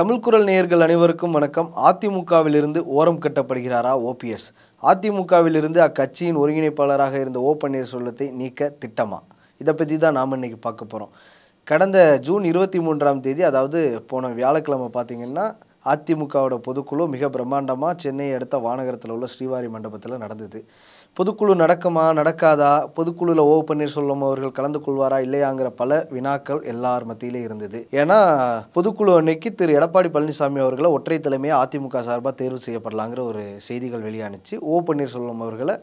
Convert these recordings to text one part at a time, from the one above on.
தமிழ் குரல் நேயர்கள் அனைவருக்கும் வணக்கம் அதிமுகவிலிருந்து ஓரம் கட்டப்படுகிறாரா ஓபிஎஸ் அதிமுகவிலிருந்து அக்கட்சியின் ஒருங்கிணைப்பாளராக இருந்த ஓ பன்னீர்செல்வத்தை நீக்க திட்டமா இதை பற்றி தான் நாம் இன்றைக்கி பார்க்க போகிறோம் கடந்த ஜூன் இருபத்தி மூன்றாம் தேதி அதாவது போன வியாழக்கிழமை பார்த்திங்கன்னா அதிமுகவோட பொதுக்குழு மிக பிரம்மாண்டமாக சென்னையை அடுத்த வானகரத்தில் உள்ள ஸ்ரீவாரி மண்டபத்தில் நடந்தது பொதுக்குழு நடக்குமா நடக்காதா பொதுக்குழுவில் ஓ பன்னீர்செல்வம் அவர்கள் கலந்து கொள்வாரா இல்லையாங்கிற பல வினாக்கள் எல்லார் மத்தியிலே இருந்தது ஏன்னா பொதுக்குழு அன்னைக்கு திரு எடப்பாடி பழனிசாமி அவர்களை ஒற்றை தலைமையை அதிமுக சார்பாக தேர்வு செய்யப்படலாங்கிற ஒரு செய்திகள் வெளியானுச்சு ஓ பன்னீர்செல்வம் அவர்களை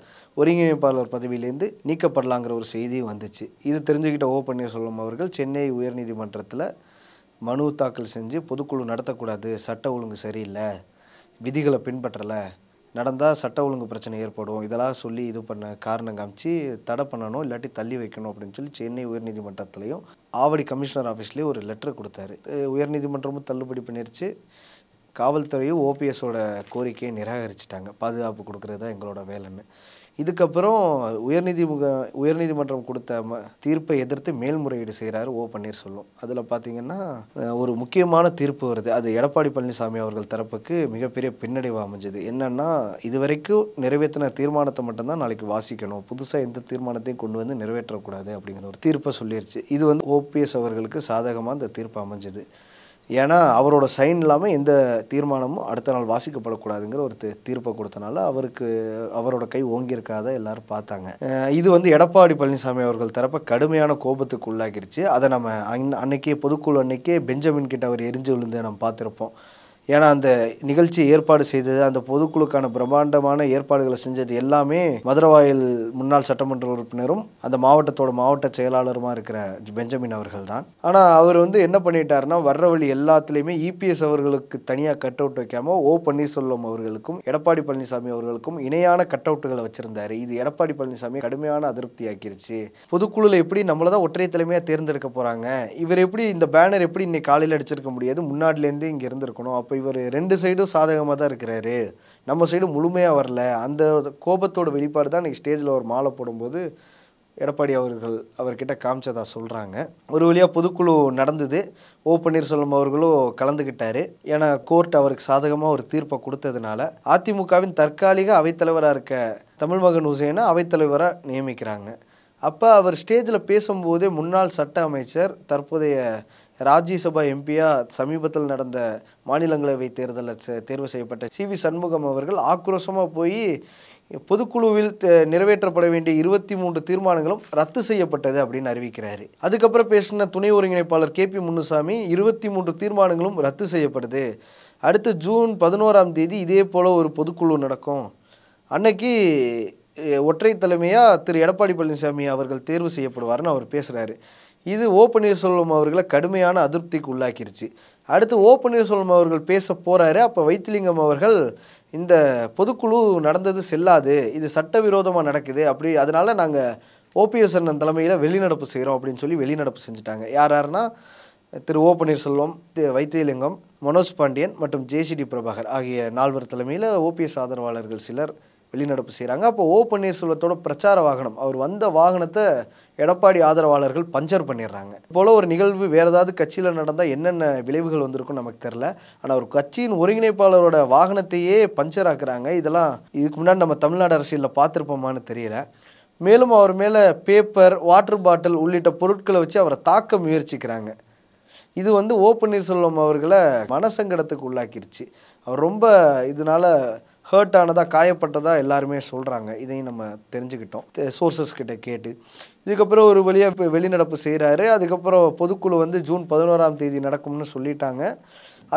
ஒருங்கிணைப்பாளர் பதவியிலேருந்து நீக்கப்படலாங்கிற ஒரு செய்தியும் வந்துச்சு இது தெரிஞ்சுக்கிட்ட ஓ பன்னீர்செல்வம் அவர்கள் சென்னை உயர்நீதிமன்றத்தில் மனு தாக்கல் செஞ்சு பொதுக்குழு நடத்தக்கூடாது சட்ட ஒழுங்கு சரியில்லை விதிகளை பின்பற்றலை நடந்தால் சட்ட ஒழுங்கு பிரச்சனை ஏற்படும் இதெல்லாம் சொல்லி இது பண்ண காரணம் காமிச்சு தடை பண்ணணும் இல்லாட்டி தள்ளி வைக்கணும் அப்படின்னு சொல்லி சென்னை உயர்நீதிமன்றத்துலேயும் ஆவடி கமிஷனர் ஆஃபீஸ்லேயும் ஒரு லெட்டர் கொடுத்தாரு உயர்நீதிமன்றமும் தள்ளுபடி பண்ணிருச்சு காவல்துறையும் ஓபிஎஸோட கோரிக்கையை நிராகரிச்சிட்டாங்க பாதுகாப்பு கொடுக்குறது தான் எங்களோட வேலைன்னு இதுக்கப்புறம் உயர்நீதிமுக உயர்நீதிமன்றம் கொடுத்த ம தீர்ப்பை எதிர்த்து மேல்முறையீடு செய்கிறாரு ஓ பன்னீர்செல்வம் அதில் பார்த்தீங்கன்னா ஒரு முக்கியமான தீர்ப்பு வருது அது எடப்பாடி பழனிசாமி அவர்கள் தரப்புக்கு மிகப்பெரிய பின்னடைவு அமைஞ்சது என்னென்னா இதுவரைக்கும் நிறைவேற்றின தீர்மானத்தை மட்டும்தான் நாளைக்கு வாசிக்கணும் புதுசாக எந்த தீர்மானத்தையும் கொண்டு வந்து நிறைவேற்றக்கூடாது அப்படிங்கிற ஒரு தீர்ப்பை சொல்லிருச்சு இது வந்து ஓபிஎஸ் அவர்களுக்கு சாதகமாக அந்த தீர்ப்பு அமைஞ்சது ஏன்னா அவரோட சைன் இல்லாமல் எந்த தீர்மானமும் அடுத்த நாள் வாசிக்கப்படக்கூடாதுங்கிற ஒரு தீர்ப்பை கொடுத்தனால அவருக்கு அவரோட கை ஓங்கியிருக்காத எல்லாரும் பார்த்தாங்க இது வந்து எடப்பாடி பழனிசாமி அவர்கள் தரப்ப கடுமையான கோபத்துக்கு உள்ளாகிருச்சு அதை நம்ம அன்னைக்கே பொதுக்குழு அன்னைக்கே பெஞ்சமின் கிட்ட அவர் எரிஞ்சு விழுந்து நம்ம பார்த்துருப்போம் ஏன்னா அந்த நிகழ்ச்சி ஏற்பாடு செய்தது அந்த பொதுக்குழுக்கான பிரம்மாண்டமான ஏற்பாடுகளை செஞ்சது எல்லாமே மதுரவாயில் முன்னாள் சட்டமன்ற உறுப்பினரும் அந்த மாவட்டத்தோட மாவட்ட செயலாளருமா இருக்கிற பெஞ்சமின் அவர்கள் தான் ஆனால் அவர் வந்து என்ன பண்ணிட்டாருன்னா வர்ற வழி எல்லாத்துலயுமே இபிஎஸ் அவர்களுக்கு தனியாக கட் அவுட் வைக்காமல் ஓ பன்னீர்செல்வம் அவர்களுக்கும் எடப்பாடி பழனிசாமி அவர்களுக்கும் இணையான கட் அவுட்டுகளை வச்சிருந்தாரு இது எடப்பாடி பழனிசாமி கடுமையான அதிருப்தி ஆக்கிருச்சு பொதுக்குழுல எப்படி நம்மள தான் ஒற்றை தலைமையாக தேர்ந்தெடுக்க போகிறாங்க இவர் எப்படி இந்த பேனர் எப்படி இன்னைக்கு காலையில் அடிச்சிருக்க முடியாது முன்னாடிலேருந்து இங்கே இருந்திருக்கணும் அப்போ இவர் ரெண்டு சைடும் சாதகமாக தான் இருக்கிறாரு நம்ம சைடு முழுமையாக வரல அந்த கோபத்தோட வெளிப்பாடு தான் இன்றைக்கி ஸ்டேஜில் ஒரு மாலை போடும்போது எடப்பாடி அவர்கள் அவர்கிட்ட காமிச்சதா சொல்கிறாங்க ஒரு வழியாக பொதுக்குழு நடந்தது ஓ பன்னீர்செல்வம் அவர்களும் கலந்துக்கிட்டாரு ஏன்னா கோர்ட் அவருக்கு சாதகமாக ஒரு தீர்ப்பை கொடுத்ததுனால அதிமுகவின் தற்காலிக அவைத்தலைவராக இருக்க தமிழ் மகன் ஹுசேனை அவைத்தலைவராக நியமிக்கிறாங்க அப்போ அவர் ஸ்டேஜில் பேசும்போதே முன்னாள் சட்ட அமைச்சர் தற்போதைய ராஜ்யசபா எம்பியா சமீபத்தில் நடந்த மாநிலங்களவை தேர்தலில் தேர்வு செய்யப்பட்ட சி வி சண்முகம் அவர்கள் ஆக்ரோஷமாக போய் பொதுக்குழுவில் நிறைவேற்றப்பட வேண்டிய இருபத்தி மூன்று தீர்மானங்களும் ரத்து செய்யப்பட்டது அப்படின்னு அறிவிக்கிறாரு அதுக்கப்புறம் பேசின துணை ஒருங்கிணைப்பாளர் கே பி முன்னுசாமி இருபத்தி மூன்று தீர்மானங்களும் ரத்து செய்யப்படுது அடுத்து ஜூன் பதினோராம் தேதி இதே போல் ஒரு பொதுக்குழு நடக்கும் அன்னைக்கு ஒற்றை தலைமையாக திரு எடப்பாடி பழனிசாமி அவர்கள் தேர்வு செய்யப்படுவார்னு அவர் பேசுகிறாரு இது ஓ பன்னீர்செல்வம் அவர்களை கடுமையான அதிருப்திக்கு உள்ளாக்கிருச்சு அடுத்து ஓ பன்னீர்செல்வம் அவர்கள் பேச போகிறாரு அப்போ வைத்திலிங்கம் அவர்கள் இந்த பொதுக்குழு நடந்தது செல்லாது இது சட்டவிரோதமாக நடக்குது அப்படி அதனால் நாங்கள் ஓபிஎஸ் அண்ணன் தலைமையில் வெளிநடப்பு செய்கிறோம் அப்படின்னு சொல்லி வெளிநடப்பு செஞ்சுட்டாங்க யார் யாருன்னா திரு ஓ பன்னீர்செல்வம் திரு வைத்தியலிங்கம் மனோஜ் பாண்டியன் மற்றும் ஜேசிடி பிரபாகர் ஆகிய நால்வர் தலைமையில் ஓபிஎஸ் ஆதரவாளர்கள் சிலர் வெளிநடப்பு செய்கிறாங்க அப்போ ஓ பன்னீர்செல்வத்தோட பிரச்சார வாகனம் அவர் வந்த வாகனத்தை எடப்பாடி ஆதரவாளர்கள் பஞ்சர் பண்ணிடுறாங்க இப்போல ஒரு நிகழ்வு வேறு ஏதாவது கட்சியில் நடந்தால் என்னென்ன விளைவுகள் வந்திருக்கும் நமக்கு தெரில ஆனால் ஒரு கட்சியின் ஒருங்கிணைப்பாளரோட வாகனத்தையே பஞ்சர் ஆக்குறாங்க இதெல்லாம் இதுக்கு முன்னாடி நம்ம தமிழ்நாடு அரசியலில் பார்த்துருப்போமான்னு தெரியல மேலும் அவர் மேலே பேப்பர் வாட்டர் பாட்டில் உள்ளிட்ட பொருட்களை வச்சு அவரை தாக்க முயற்சிக்கிறாங்க இது வந்து ஓ பன்னீர்செல்வம் அவர்களை மனசங்கடத்துக்கு உள்ளாக்கிருச்சு அவர் ரொம்ப இதனால் ஹர்ட் ஆனதாக காயப்பட்டதாக எல்லாருமே சொல்கிறாங்க இதையும் நம்ம தெரிஞ்சுக்கிட்டோம் சோர்சஸ் கிட்ட கேட்டு இதுக்கப்புறம் ஒரு வழியாக இப்போ வெளிநடப்பு செய்கிறாரு அதுக்கப்புறம் பொதுக்குழு வந்து ஜூன் பதினோராம் தேதி நடக்கும்னு சொல்லிட்டாங்க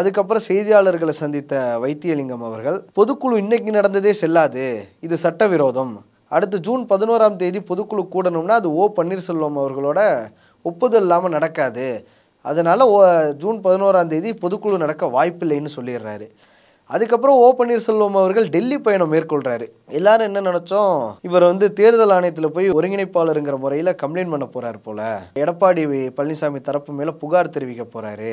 அதுக்கப்புறம் செய்தியாளர்களை சந்தித்த வைத்தியலிங்கம் அவர்கள் பொதுக்குழு இன்னைக்கு நடந்ததே செல்லாது இது சட்டவிரோதம் அடுத்து ஜூன் பதினோராம் தேதி பொதுக்குழு கூடணும்னா அது ஓ பன்னீர்செல்வம் அவர்களோட ஒப்புதல் இல்லாமல் நடக்காது அதனால் ஜூன் பதினோராம் தேதி பொதுக்குழு நடக்க வாய்ப்பில்லைன்னு சொல்லிடுறாரு அதுக்கப்புறம் ஓ பன்னீர்செல்வம் அவர்கள் டெல்லி பயணம் மேற்கொள்கிறாரு எல்லாரும் என்ன நினச்சோம் இவர் வந்து தேர்தல் ஆணையத்தில் போய் ஒருங்கிணைப்பாளருங்கிற முறையில் கம்ப்ளைண்ட் பண்ண போகிறார் போல எடப்பாடி பழனிசாமி தரப்பு மேலே புகார் தெரிவிக்க போகிறாரு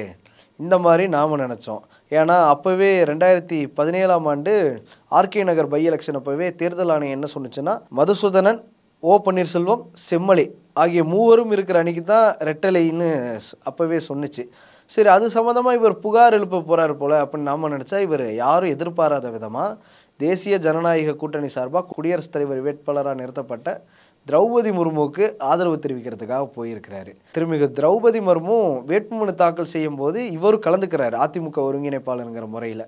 இந்த மாதிரி நாம நினச்சோம் ஏன்னா அப்போவே ரெண்டாயிரத்தி பதினேழாம் ஆண்டு ஆர்கே நகர் பை எலெக்ஷன் அப்போவே தேர்தல் ஆணையம் என்ன சொன்னிச்சுன்னா மதுசூதனன் ஓ பன்னீர்செல்வம் செம்மலை ஆகிய மூவரும் இருக்கிற அன்னைக்கு தான் ரெட்டலைன்னு அப்போவே சொன்னிச்சு சரி அது சம்மந்தமாக இவர் புகார் எழுப்ப போகிறார் போல் அப்படின்னு நாம் நினச்சா இவர் யாரும் எதிர்பாராத விதமாக தேசிய ஜனநாயக கூட்டணி சார்பாக குடியரசுத் தலைவர் வேட்பாளராக நிறுத்தப்பட்ட திரௌபதி முர்முவுக்கு ஆதரவு தெரிவிக்கிறதுக்காக போயிருக்கிறாரு திருமிகு திரௌபதி முர்மு வேட்புமனு தாக்கல் செய்யும் போது இவரும் கலந்துக்கிறார் அதிமுக ஒருங்கிணைப்பாளருங்கிற முறையில்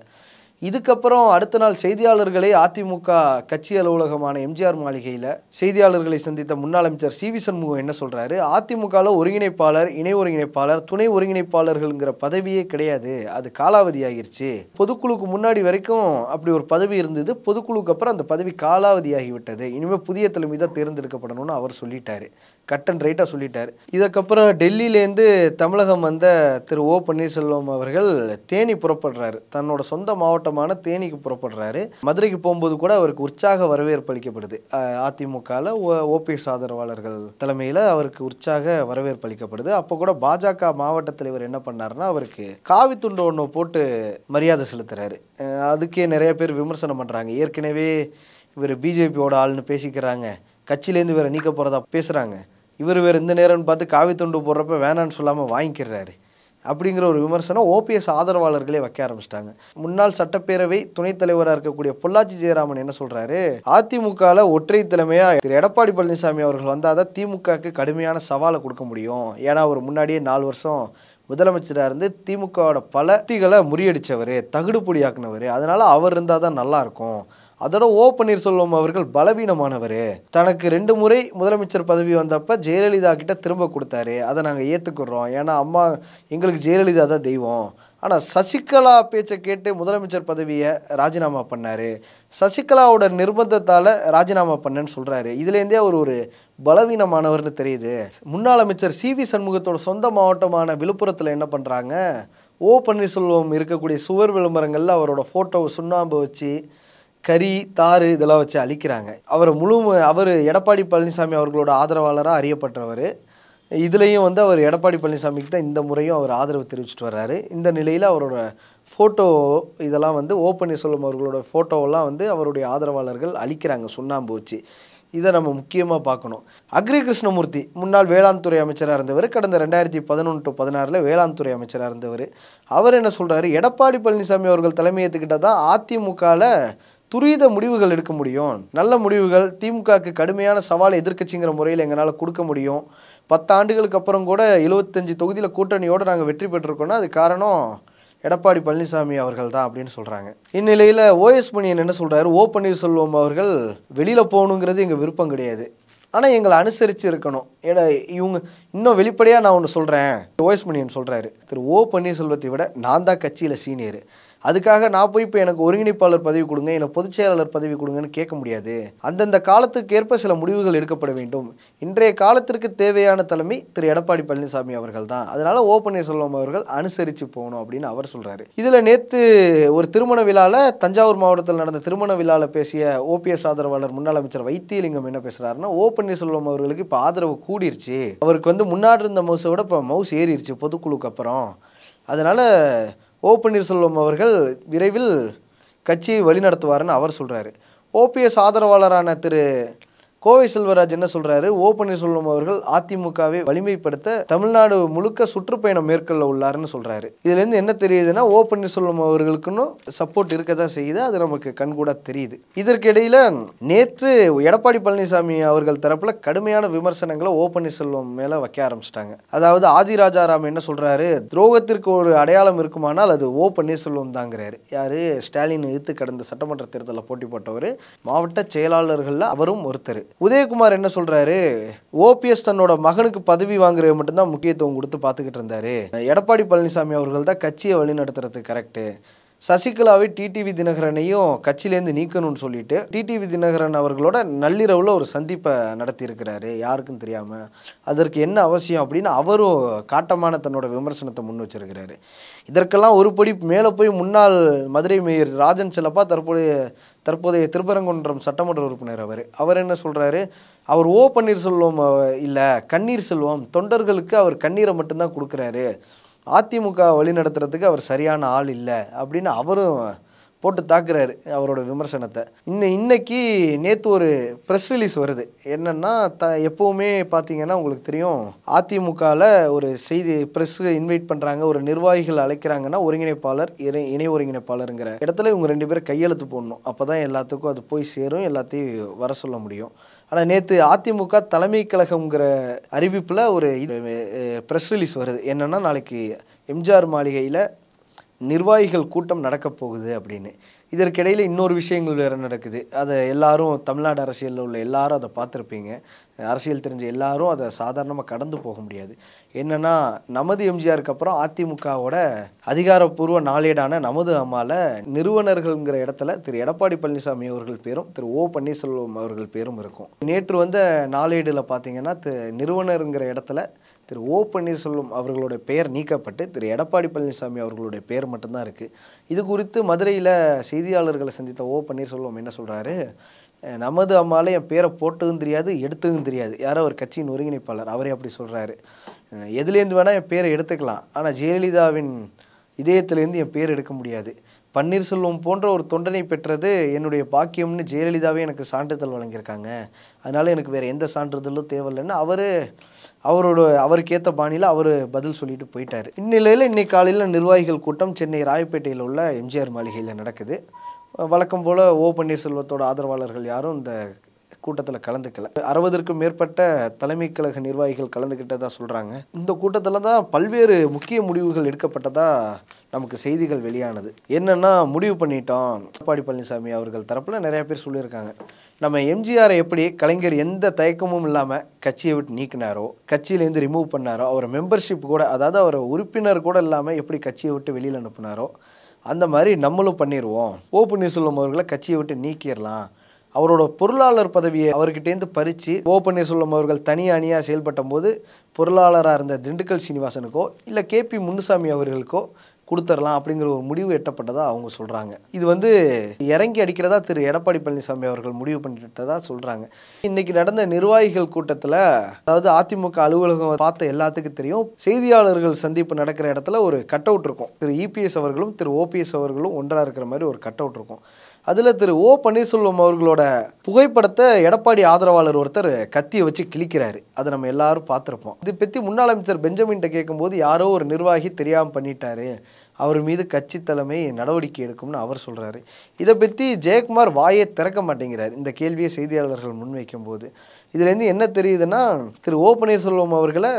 இதுக்கப்புறம் அடுத்த நாள் செய்தியாளர்களை அதிமுக கட்சி அலுவலகமான எம்ஜிஆர் மாளிகையில் செய்தியாளர்களை சந்தித்த முன்னாள் அமைச்சர் சி வி சண்முகம் என்ன சொல்கிறாரு அதிமுகவில் ஒருங்கிணைப்பாளர் இணை ஒருங்கிணைப்பாளர் துணை ஒருங்கிணைப்பாளர்கள்ங்கிற பதவியே கிடையாது அது காலாவதி ஆகிருச்சு பொதுக்குழுக்கு முன்னாடி வரைக்கும் அப்படி ஒரு பதவி இருந்தது பொதுக்குழுக்கு அப்புறம் அந்த பதவி காலாவதி ஆகிவிட்டது இனிமேல் புதிய தலைமை தான் தேர்ந்தெடுக்கப்படணும்னு அவர் சொல்லிட்டாரு கட் அண்ட் ரைட்டாக சொல்லிட்டார் இதுக்கப்புறம் டெல்லியிலேருந்து தமிழகம் வந்த திரு ஓ பன்னீர்செல்வம் அவர்கள் தேனி புறப்படுறாரு தன்னோட சொந்த மாவட்டம் மாவட்டமான தேனிக்கு புறப்படுறாரு மதுரைக்கு போகும்போது கூட அவருக்கு உற்சாக வரவேற்பு அளிக்கப்படுது அதிமுகவில் ஓபிஎஸ் ஆதரவாளர்கள் தலைமையில் அவருக்கு உற்சாக வரவேற்பு அளிக்கப்படுது அப்போ கூட பாஜக மாவட்ட தலைவர் என்ன பண்ணார்னா அவருக்கு காவி துண்டு ஒன்று போட்டு மரியாதை செலுத்துறாரு அதுக்கே நிறைய பேர் விமர்சனம் பண்ணுறாங்க ஏற்கனவே இவர் பிஜேபியோட ஆள்னு பேசிக்கிறாங்க கட்சியிலேருந்து வேற நீக்க போகிறதா பேசுகிறாங்க இவர் வேறு இந்த நேரம்னு பார்த்து காவி துண்டு போடுறப்ப வேணான்னு சொல்லாமல் வாங்கிக்கிறாரு அப்படிங்கிற ஒரு விமர்சனம் ஓபிஎஸ் ஆதரவாளர்களே வைக்க ஆரம்பிச்சிட்டாங்க முன்னாள் சட்டப்பேரவை துணைத் தலைவராக இருக்கக்கூடிய பொள்ளாச்சி ஜெயராமன் என்ன சொல்றாரு அதிமுகவில் ஒற்றை தலைமையா திரு எடப்பாடி பழனிசாமி அவர்கள் வந்தால் தான் திமுகவுக்கு கடுமையான சவாலை கொடுக்க முடியும் ஏன்னா அவர் முன்னாடியே நாலு வருஷம் முதலமைச்சராக இருந்து திமுகவோட பல திகளை முறியடித்தவர் தகுடுபொடியாக்குனவர் அதனால் அவர் இருந்தால் தான் நல்லாயிருக்கும் அதோட ஓ பன்னீர்செல்வம் அவர்கள் பலவீனமானவர் தனக்கு ரெண்டு முறை முதலமைச்சர் பதவி வந்தப்ப ஜெயலலிதா கிட்ட திரும்ப கொடுத்தாரு அதை நாங்கள் ஏற்றுக்குறோம் ஏன்னா அம்மா எங்களுக்கு ஜெயலலிதா தான் தெய்வம் ஆனால் சசிகலா பேச்சை கேட்டு முதலமைச்சர் பதவியை ராஜினாமா பண்ணார் சசிகலாவோட நிர்பந்தத்தால் ராஜினாமா பண்ணேன்னு சொல்கிறாரு இதுலேருந்தே அவர் ஒரு பலவீனமானவர்னு தெரியுது முன்னாள் அமைச்சர் சி வி சண்முகத்தோட சொந்த மாவட்டமான விழுப்புரத்தில் என்ன பண்ணுறாங்க ஓ பன்னீர்செல்வம் இருக்கக்கூடிய சுவர் விளம்பரங்களில் அவரோட ஃபோட்டோவை சுண்ணாம்பு வச்சு கறி தாறு இதெல்லாம் வச்சு அழிக்கிறாங்க அவர் முழு அவர் எடப்பாடி பழனிசாமி அவர்களோட ஆதரவாளராக அறியப்பட்டவர் இதுலேயும் வந்து அவர் எடப்பாடி பழனிசாமிக்கு தான் இந்த முறையும் அவர் ஆதரவு தெரிவிச்சிட்டு வர்றாரு இந்த நிலையில் அவரோட ஃபோட்டோ இதெல்லாம் வந்து ஓ பன்னீர்செல்வம் அவர்களோட ஃபோட்டோவெல்லாம் வந்து அவருடைய ஆதரவாளர்கள் அழிக்கிறாங்க சுண்ணாம்பு வச்சு இதை நம்ம முக்கியமாக பார்க்கணும் அக்ரி கிருஷ்ணமூர்த்தி முன்னாள் வேளாண் துறை அமைச்சராக இருந்தவர் கடந்த ரெண்டாயிரத்தி பதினொன்று டு பதினாறில் வேளாண் துறை அமைச்சராக இருந்தவர் அவர் என்ன சொல்கிறாரு எடப்பாடி பழனிசாமி அவர்கள் தலைமை தான் அதிமுகவில் துரித முடிவுகள் எடுக்க முடியும் நல்ல முடிவுகள் திமுகவுக்கு கடுமையான சவால் எதிர்கட்சிங்கிற முறையில் எங்களால் கொடுக்க முடியும் பத்து ஆண்டுகளுக்கு அப்புறம் கூட எழுபத்தஞ்சு தொகுதியில் கூட்டணியோடு நாங்கள் வெற்றி பெற்றிருக்கோன்னா அது காரணம் எடப்பாடி பழனிசாமி அவர்கள் தான் அப்படின்னு சொல்கிறாங்க இந்நிலையில் ஓஎஸ் மணியன் என்ன சொல்கிறாரு ஓ பன்னீர்செல்வம் அவர்கள் வெளியில் போகணுங்கிறது எங்கள் விருப்பம் கிடையாது ஆனால் எங்களை அனுசரித்து இருக்கணும் ஏடா இவங்க இன்னும் வெளிப்படையாக நான் ஒன்று சொல்கிறேன் ஓஎஸ் மணியன் சொல்கிறாரு திரு ஓ பன்னீர்செல்வத்தை விட நான் தான் கட்சியில் சீனியர் அதுக்காக நான் போய் இப்போ எனக்கு ஒருங்கிணைப்பாளர் பதவி கொடுங்க எனக்கு பொதுச் செயலாளர் பதவி கொடுங்கன்னு கேட்க முடியாது அந்தந்த காலத்துக்கு ஏற்ப சில முடிவுகள் எடுக்கப்பட வேண்டும் இன்றைய காலத்திற்கு தேவையான தலைமை திரு எடப்பாடி பழனிசாமி அவர்கள் தான் அதனால் ஓ பன்னீர்செல்வம் அவர்கள் அனுசரித்து போகணும் அப்படின்னு அவர் சொல்கிறாரு இதில் நேற்று ஒரு திருமண விழாவில் தஞ்சாவூர் மாவட்டத்தில் நடந்த திருமண விழாவில் பேசிய ஓபிஎஸ் ஆதரவாளர் முன்னாள் அமைச்சர் வைத்தியலிங்கம் என்ன பேசுகிறாருன்னா ஓ பன்னீர்செல்வம் அவர்களுக்கு இப்போ ஆதரவு கூடிருச்சு அவருக்கு வந்து முன்னாடி இருந்த மவுஸை விட இப்போ மவுஸ் ஏறிடுச்சு பொதுக்குழுக்கு அப்புறம் அதனால் ஓ பன்னீர்செல்வம் அவர்கள் விரைவில் கட்சியை வழிநடத்துவார்னு அவர் சொல்கிறாரு ஓபிஎஸ் ஆதரவாளரான திரு கோவை செல்வராஜ் என்ன சொல்றாரு ஓ பன்னீர்செல்வம் அவர்கள் அதிமுகவை வலிமைப்படுத்த தமிழ்நாடு முழுக்க சுற்றுப்பயணம் மேற்கொள்ள உள்ளார்னு சொல்றாரு இதுல இருந்து என்ன தெரியுதுன்னா ஓ பன்னீர்செல்வம் அவர்களுக்குன்னு சப்போர்ட் இருக்கதான் செய்யுது அது நமக்கு கண்கூட தெரியுது இதற்கிடையில நேற்று எடப்பாடி பழனிசாமி அவர்கள் தரப்புல கடுமையான விமர்சனங்களை ஓ பன்னீர்செல்வம் மேல வைக்க ஆரம்பிச்சிட்டாங்க அதாவது ஆதி ராஜாராம் என்ன சொல்றாரு துரோகத்திற்கு ஒரு அடையாளம் இருக்குமானால் அது ஓ பன்னீர்செல்வம் தாங்கிறாரு யாரு ஸ்டாலின் இழுத்து கடந்த சட்டமன்ற தேர்தலில் போட்டி போட்டவர் மாவட்ட செயலாளர்களில் அவரும் ஒருத்தர் உதயகுமார் என்ன சொல்றாரு ஓபிஎஸ் தன்னோட மகனுக்கு பதவி வாங்குறது மட்டும்தான் முக்கியத்துவம் கொடுத்து பார்த்துக்கிட்டு இருந்தாரு எடப்பாடி பழனிசாமி அவர்கள் தான் கட்சியை வழிநடத்துறது கரெக்டு சசிகலாவை டிடிவி தினகரனையும் கட்சியிலேருந்து நீக்கணும்னு சொல்லிட்டு டிடிவி தினகரன் அவர்களோட நள்ளிரவில் ஒரு சந்திப்பை நடத்தியிருக்கிறாரு யாருக்கும் தெரியாமல் அதற்கு என்ன அவசியம் அப்படின்னு அவரும் காட்டமான தன்னோட விமர்சனத்தை முன் வச்சிருக்கிறாரு இதற்கெல்லாம் ஒரு படி மேலே போய் முன்னாள் மதுரை மேயர் ராஜன் செல்லப்பா தற்போதைய தற்போதைய திருப்பரங்குன்றம் சட்டமன்ற உறுப்பினர் அவர் அவர் என்ன சொல்கிறாரு அவர் ஓ பன்னீர்செல்வம் இல்லை கண்ணீர் செல்வம் தொண்டர்களுக்கு அவர் கண்ணீரை மட்டும்தான் கொடுக்குறாரு அதிமுக வழி நடத்துறதுக்கு அவர் சரியான ஆள் இல்லை அப்படின்னு அவரும் போட்டு தாக்குறாரு அவரோட விமர்சனத்தை இன்னும் இன்னைக்கு நேற்று ஒரு ப்ரெஸ் ரிலீஸ் வருது என்னென்னா த எப்போவுமே பார்த்தீங்கன்னா உங்களுக்கு தெரியும் அதிமுகவில் ஒரு செய்தி ப்ரெஸ்ஸு இன்வைட் பண்ணுறாங்க ஒரு நிர்வாகிகள் அழைக்கிறாங்கன்னா ஒருங்கிணைப்பாளர் இணை இணை ஒருங்கிணைப்பாளருங்கிற இடத்துல இவங்க ரெண்டு பேரும் கையெழுத்து போடணும் அப்போ தான் எல்லாத்துக்கும் அது போய் சேரும் எல்லாத்தையும் வர சொல்ல முடியும் ஆனால் நேற்று அதிமுக தலைமை கழகங்கிற அறிவிப்பில் ஒரு இது ப்ரெஸ் ரிலீஸ் வருது என்னென்னா நாளைக்கு எம்ஜிஆர் மாளிகையில் நிர்வாகிகள் கூட்டம் நடக்கப் போகுது அப்படின்னு இதற்கிடையில் இன்னொரு விஷயங்கள் வேறு நடக்குது அதை எல்லாரும் தமிழ்நாடு அரசியலில் உள்ள எல்லாரும் அதை பார்த்துருப்பீங்க அரசியல் தெரிஞ்ச எல்லாரும் அதை சாதாரணமாக கடந்து போக முடியாது என்னென்னா நமது எம்ஜிஆருக்கு அப்புறம் அதிமுகவோட அதிகாரப்பூர்வ நாளேடான நமது அம்மாவில் நிறுவனர்கள்ங்கிற இடத்துல திரு எடப்பாடி பழனிசாமி அவர்கள் பேரும் திரு ஓ பன்னீர்செல்வம் அவர்கள் பேரும் இருக்கும் நேற்று வந்த நாளேடில் பார்த்தீங்கன்னா நிறுவனருங்கிற இடத்துல திரு ஓ பன்னீர்செல்வம் அவர்களுடைய பெயர் நீக்கப்பட்டு திரு எடப்பாடி பழனிசாமி அவர்களுடைய பெயர் மட்டும்தான் இருக்குது இது குறித்து மதுரையில் செய்தியாளர்களை சந்தித்த ஓ பன்னீர்செல்வம் என்ன சொல்கிறாரு நமது அம்மாவில் என் பேரை போட்டதும் தெரியாது எடுத்ததும் தெரியாது யாரோ ஒரு கட்சியின் ஒருங்கிணைப்பாளர் அவரே அப்படி சொல்கிறாரு எதுலேருந்து வேணால் என் பேரை எடுத்துக்கலாம் ஆனால் ஜெயலலிதாவின் இதயத்திலேருந்து என் பேர் எடுக்க முடியாது பன்னீர்செல்வம் போன்ற ஒரு தொண்டனை பெற்றது என்னுடைய பாக்கியம்னு ஜெயலலிதாவே எனக்கு சான்றிதழ் வழங்கியிருக்காங்க அதனால் எனக்கு வேறு எந்த சான்றிதழும் தேவையில்லைன்னு அவர் அவரோட அவருக்கேற்ற பாணியில் அவர் பதில் சொல்லிட்டு போயிட்டார் இந்நிலையில் இன்னைக்கு காலையில் நிர்வாகிகள் கூட்டம் சென்னை ராயப்பேட்டையில் உள்ள எம்ஜிஆர் மாளிகையில் நடக்குது வழக்கம் போல் ஓ பன்னீர்செல்வத்தோட ஆதரவாளர்கள் யாரும் இந்த கூட்டத்தில் கலந்துக்கல அறுபதற்கும் மேற்பட்ட தலைமை கழக நிர்வாகிகள் கலந்துக்கிட்டதாக சொல்கிறாங்க இந்த கூட்டத்தில் தான் பல்வேறு முக்கிய முடிவுகள் எடுக்கப்பட்டதாக நமக்கு செய்திகள் வெளியானது என்னென்னா முடிவு பண்ணிட்டோம் எடப்பாடி பழனிசாமி அவர்கள் தரப்பில் நிறையா பேர் சொல்லியிருக்காங்க நம்ம எம்ஜிஆரை எப்படி கலைஞர் எந்த தயக்கமும் இல்லாமல் கட்சியை விட்டு நீக்கினாரோ கட்சியிலேருந்து ரிமூவ் பண்ணாரோ அவர் மெம்பர்ஷிப் கூட அதாவது அவர் உறுப்பினர் கூட இல்லாமல் எப்படி கட்சியை விட்டு வெளியில் அனுப்புனாரோ அந்த மாதிரி நம்மளும் பண்ணிடுவோம் ஓ பன்னீர்செல்வம் அவர்களை கட்சியை விட்டு நீக்கிடலாம் அவரோட பொருளாளர் பதவியை அவர்கிட்டேருந்து பறித்து ஓ பன்னீர்செல்வம் அவர்கள் தனி அணியாக செயல்பட்ட போது பொருளாளராக இருந்த திண்டுக்கல் சீனிவாசனுக்கோ இல்லை கேபி முன்னுசாமி அவர்களுக்கோ கொடுத்துடலாம் அப்படிங்கிற ஒரு முடிவு எட்டப்பட்டதாக அவங்க சொல்கிறாங்க இது வந்து இறங்கி அடிக்கிறதா திரு எடப்பாடி பழனிசாமி அவர்கள் முடிவு பண்ணிட்டதா சொல்கிறாங்க இன்றைக்கி நடந்த நிர்வாகிகள் கூட்டத்தில் அதாவது அதிமுக அலுவலகம் பார்த்த எல்லாத்துக்கும் தெரியும் செய்தியாளர்கள் சந்திப்பு நடக்கிற இடத்துல ஒரு கட் அவுட் இருக்கும் திரு இபிஎஸ் அவர்களும் திரு ஓபிஎஸ் அவர்களும் ஒன்றாக இருக்கிற மாதிரி ஒரு கட் அவுட் இருக்கும் அதில் திரு ஓ பன்னீர்செல்வம் அவர்களோட புகைப்படத்தை எடப்பாடி ஆதரவாளர் ஒருத்தர் கத்தியை வச்சு கிழிக்கிறாரு அதை நம்ம எல்லாரும் பார்த்துருப்போம் இதை பற்றி முன்னாள் அமைச்சர் பெஞ்சமின்ட்ட கேட்கும்போது யாரோ ஒரு நிர்வாகி தெரியாமல் பண்ணிட்டாரு அவர் மீது கட்சி தலைமை நடவடிக்கை எடுக்கும்னு அவர் சொல்கிறாரு இதை பற்றி ஜெயக்குமார் வாயை திறக்க மாட்டேங்கிறார் இந்த கேள்வியை செய்தியாளர்கள் முன்வைக்கும் போது இதுலேருந்து என்ன தெரியுதுன்னா திரு ஓ பன்னீர்செல்வம் அவர்களை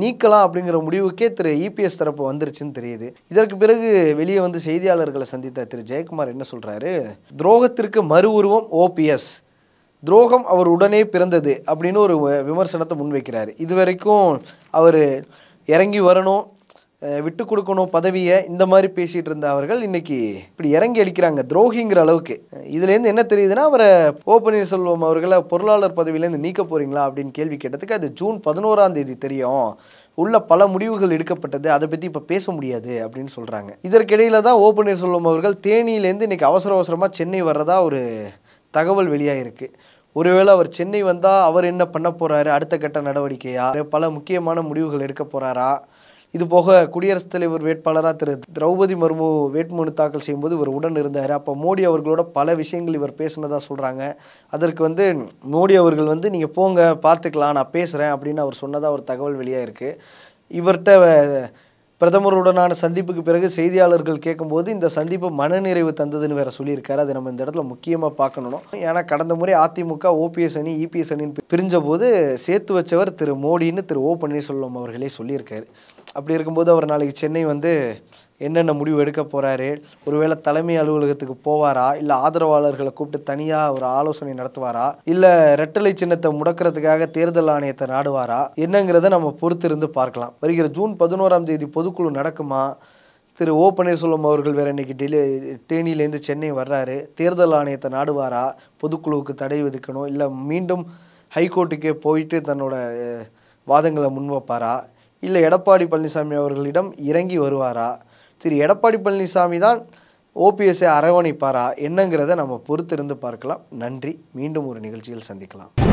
நீக்கலாம் அப்படிங்கிற முடிவுக்கே திரு இபிஎஸ் e தரப்பு வந்துருச்சுன்னு தெரியுது இதற்கு பிறகு வெளியே வந்து செய்தியாளர்களை சந்தித்த திரு ஜெயக்குமார் என்ன சொல்கிறாரு துரோகத்திற்கு மறு உருவம் ஓபிஎஸ் துரோகம் அவர் உடனே பிறந்தது அப்படின்னு ஒரு விமர்சனத்தை முன்வைக்கிறார் இது வரைக்கும் அவர் இறங்கி வரணும் விட்டு கொடுக்கணும் பதவியை இந்த மாதிரி பேசிகிட்டு இருந்த அவர்கள் இன்றைக்கி இப்படி இறங்கி அடிக்கிறாங்க துரோகிங்கிற அளவுக்கு இதுலேருந்து என்ன தெரியுதுன்னா அவரை ஓ பன்னீர்செல்வம் அவர்களை பொருளாளர் பதவியிலேருந்து நீக்க போகிறீங்களா அப்படின்னு கேள்வி கேட்டதுக்கு அது ஜூன் பதினோராம் தேதி தெரியும் உள்ள பல முடிவுகள் எடுக்கப்பட்டது அதை பற்றி இப்போ பேச முடியாது அப்படின்னு சொல்கிறாங்க இதற்கிடையில் தான் ஓ பன்னீர்செல்வம் அவர்கள் தேனியிலேருந்து இன்றைக்கி அவசர அவசரமாக சென்னை வர்றதா ஒரு தகவல் வெளியாகிருக்கு ஒருவேளை அவர் சென்னை வந்தால் அவர் என்ன பண்ண போகிறாரு அடுத்த கட்ட நடவடிக்கையாக பல முக்கியமான முடிவுகள் எடுக்க போகிறாரா இது போக குடியரசுத் தலைவர் வேட்பாளராக திரு திரௌபதி மர்மு வேட்புமனு தாக்கல் செய்யும்போது இவர் உடன் இருந்தார் அப்போ மோடி அவர்களோட பல விஷயங்கள் இவர் பேசினதாக சொல்கிறாங்க அதற்கு வந்து மோடி அவர்கள் வந்து நீங்கள் போங்க பார்த்துக்கலாம் நான் பேசுகிறேன் அப்படின்னு அவர் சொன்னதாக ஒரு தகவல் வெளியாக இருக்குது இவர்கிட்ட பிரதமருடனான சந்திப்புக்கு பிறகு செய்தியாளர்கள் கேட்கும்போது இந்த சந்திப்பு மனநிறைவு தந்ததுன்னு வேற சொல்லியிருக்காரு அதை நம்ம இந்த இடத்துல முக்கியமாக பார்க்கணும் ஏன்னா கடந்த முறை அதிமுக ஓபிஎஸ் அணி இபிஎஸ் அணின்னு பிரிஞ்ச போது சேர்த்து வச்சவர் திரு மோடின்னு திரு ஓ பன்னீர்செல்வம் அவர்களே சொல்லியிருக்காரு அப்படி இருக்கும்போது அவர் நாளைக்கு சென்னை வந்து என்னென்ன முடிவு எடுக்க போகிறாரு ஒருவேளை தலைமை அலுவலகத்துக்கு போவாரா இல்லை ஆதரவாளர்களை கூப்பிட்டு தனியாக ஒரு ஆலோசனை நடத்துவாரா இல்லை ரெட்டலை சின்னத்தை முடக்கிறதுக்காக தேர்தல் ஆணையத்தை நாடுவாரா என்னங்கிறத நம்ம பொறுத்திருந்து பார்க்கலாம் வருகிற ஜூன் பதினோராம் தேதி பொதுக்குழு நடக்குமா திரு ஓ பன்னீர்செல்வம் அவர்கள் வேற இன்னைக்கு டெல்லி தேனியிலேருந்து சென்னை வர்றாரு தேர்தல் ஆணையத்தை நாடுவாரா பொதுக்குழுவுக்கு தடை விதிக்கணும் இல்லை மீண்டும் ஹைகோர்ட்டுக்கே போயிட்டு தன்னோட வாதங்களை முன்வைப்பாரா இல்லை எடப்பாடி பழனிசாமி அவர்களிடம் இறங்கி வருவாரா திரு எடப்பாடி பழனிசாமி தான் ஓபிஎஸ்ஐ அரவணைப்பாரா என்னங்கிறத நம்ம பொறுத்திருந்து பார்க்கலாம் நன்றி மீண்டும் ஒரு நிகழ்ச்சியில் சந்திக்கலாம்